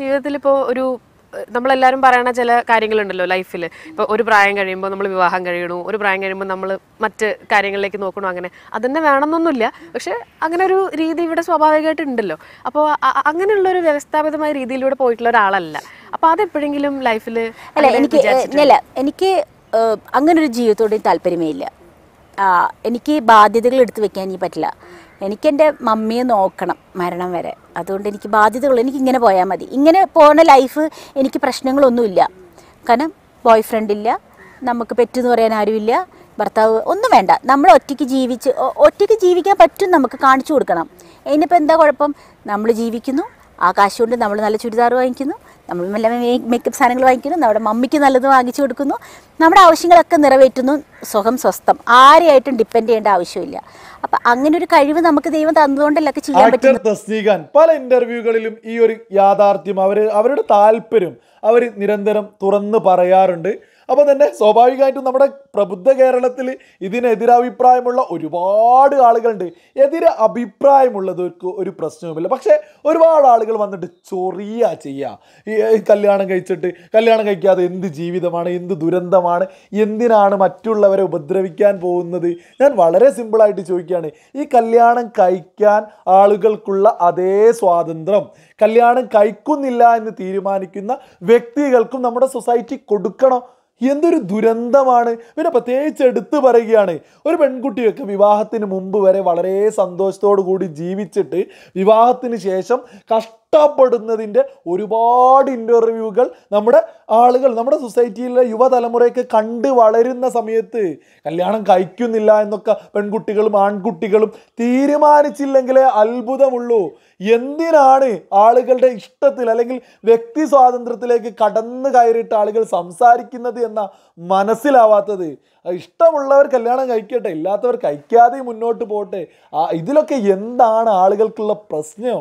ജീവിതത്തിൽ ഇപ്പോൾ ഒരു നമ്മളെല്ലാവരും പറയണ ചില കാര്യങ്ങളുണ്ടല്ലോ ലൈഫിൽ ഇപ്പോൾ ഒരു പ്രായം കഴിയുമ്പോൾ നമ്മൾ വിവാഹം കഴിയണു ഒരു പ്രായം കഴിയുമ്പോൾ നമ്മൾ മറ്റ് കാര്യങ്ങളിലേക്ക് നോക്കണു അങ്ങനെ അതന്നെ വേണമെന്നൊന്നുമില്ല പക്ഷെ അങ്ങനെ ഒരു രീതി ഇവിടെ സ്വാഭാവികമായിട്ട് ഉണ്ടല്ലോ അപ്പോൾ അങ്ങനെയുള്ള ഒരു വ്യവസ്ഥാപിതമായ രീതിയിലൂടെ പോയിട്ടുള്ള ഒരാളല്ല അപ്പോൾ അതെപ്പോഴെങ്കിലും ലൈഫിൽ അല്ല എനിക്ക് എനിക്ക് അങ്ങനെ ഒരു ജീവിതത്തോട് താല്പര്യമേ ഇല്ല എനിക്ക് ബാധ്യതകൾ എടുത്തു വെക്കാൻ ഇനി പറ്റില്ല എനിക്ക് മമ്മിയെ നോക്കണം മരണം വരെ അതുകൊണ്ട് എനിക്ക് ബാധ്യതകൾ എനിക്ക് ഇങ്ങനെ പോയാൽ മതി ഇങ്ങനെ പോകുന്ന ലൈഫ് എനിക്ക് പ്രശ്നങ്ങളൊന്നുമില്ല കാരണം ബോയ് ഫ്രണ്ട് ഇല്ല നമുക്ക് പറ്റുമെന്ന് പറയാൻ ആരുമില്ല ഭർത്താവ് ഒന്നും വേണ്ട നമ്മൾ ഒറ്റയ്ക്ക് ജീവിച്ച് ഒറ്റയ്ക്ക് ജീവിക്കാൻ പറ്റും നമുക്ക് കാണിച്ചു കൊടുക്കണം അതിനിപ്പോൾ എന്താ കുഴപ്പം നമ്മൾ ജീവിക്കുന്നു ആ കാശ് കൊണ്ട് നമ്മൾ നല്ല ചുരിദാർ വാങ്ങിക്കുന്നു നമ്മൾ നല്ല മേക്കപ്പ് സാധനങ്ങൾ വാങ്ങിക്കുന്നു നമ്മുടെ മമ്മിക്ക് നല്ലത് വാങ്ങിച്ചു കൊടുക്കുന്നു നമ്മുടെ ആവശ്യങ്ങളൊക്കെ നിറവേറ്റുന്നു സ്വയം സ്വസ്ഥം ആരെയായിട്ടും ഡിപ്പെൻഡ് ചെയ്യേണ്ട ആവശ്യമില്ല അപ്പൊ അങ്ങനെ ഒരു കഴിവ് നമുക്ക് ദൈവം തന്നതുകൊണ്ടല്ലേ ചെയ്യാൻ പറ്റും പല ഇന്റർവ്യൂകളിലും ഈ ഒരു യാഥാർത്ഥ്യം അവര് അവരുടെ താല്പര്യം അവർ നിരന്തരം തുറന്ന് പറയാറുണ്ട് അപ്പോൾ തന്നെ സ്വാഭാവികമായിട്ടും നമ്മുടെ പ്രബുദ്ധ കേരളത്തിൽ ഇതിനെതിരഭിപ്രായമുള്ള ഒരുപാട് ആളുകളുണ്ട് എതിരെ അഭിപ്രായമുള്ളവർക്ക് ഒരു പ്രശ്നവുമില്ല പക്ഷേ ഒരുപാട് ആളുകൾ വന്നിട്ട് ചൊറിയ ചെയ്യുക കല്യാണം കഴിച്ചിട്ട് കല്യാണം കഴിക്കാതെ എന്ത് ജീവിതമാണ് എന്ത് ദുരന്തമാണ് എന്തിനാണ് മറ്റുള്ളവർ അവരെ ഉപദ്രവിക്കാൻ പോകുന്നത് ഞാൻ വളരെ സിമ്പിളായിട്ട് ചോദിക്കുകയാണ് ഈ കല്യാണം കഴിക്കാൻ ആളുകൾക്കുള്ള അതേ സ്വാതന്ത്ര്യം കല്യാണം കഴിക്കുന്നില്ല എന്ന് തീരുമാനിക്കുന്ന വ്യക്തികൾക്കും നമ്മുടെ സൊസൈറ്റി കൊടുക്കണം എന്തൊരു ദുരന്തമാണ് പിന്നെ പ്രത്യേകിച്ച് എടുത്തു പറയുകയാണ് ഒരു പെൺകുട്ടിയൊക്കെ വിവാഹത്തിന് മുമ്പ് വരെ വളരെ സന്തോഷത്തോടു കൂടി ജീവിച്ചിട്ട് വിവാഹത്തിന് ശേഷം കഷ്ട ഇഷ്ടപ്പെടുന്നതിൻ്റെ ഒരുപാട് ഇൻ്റർവ്യൂകൾ നമ്മുടെ ആളുകൾ നമ്മുടെ സൊസൈറ്റിയിലെ യുവതലമുറയൊക്കെ കണ്ട് വളരുന്ന സമയത്ത് കല്യാണം കഴിക്കുന്നില്ല എന്നൊക്കെ പെൺകുട്ടികളും ആൺകുട്ടികളും തീരുമാനിച്ചില്ലെങ്കിലേ അത്ഭുതമുള്ളൂ എന്തിനാണ് ആളുകളുടെ ഇഷ്ടത്തിൽ അല്ലെങ്കിൽ വ്യക്തി സ്വാതന്ത്ര്യത്തിലേക്ക് കടന്നു കയറിയിട്ട് ആളുകൾ സംസാരിക്കുന്നത് എന്ന മനസ്സിലാവാത്തത് ഇഷ്ടമുള്ളവർ കല്യാണം കഴിക്കട്ടെ ഇല്ലാത്തവർ കഴിക്കാതെ മുന്നോട്ട് പോട്ടെ ഇതിലൊക്കെ എന്താണ് ആളുകൾക്കുള്ള പ്രശ്നമോ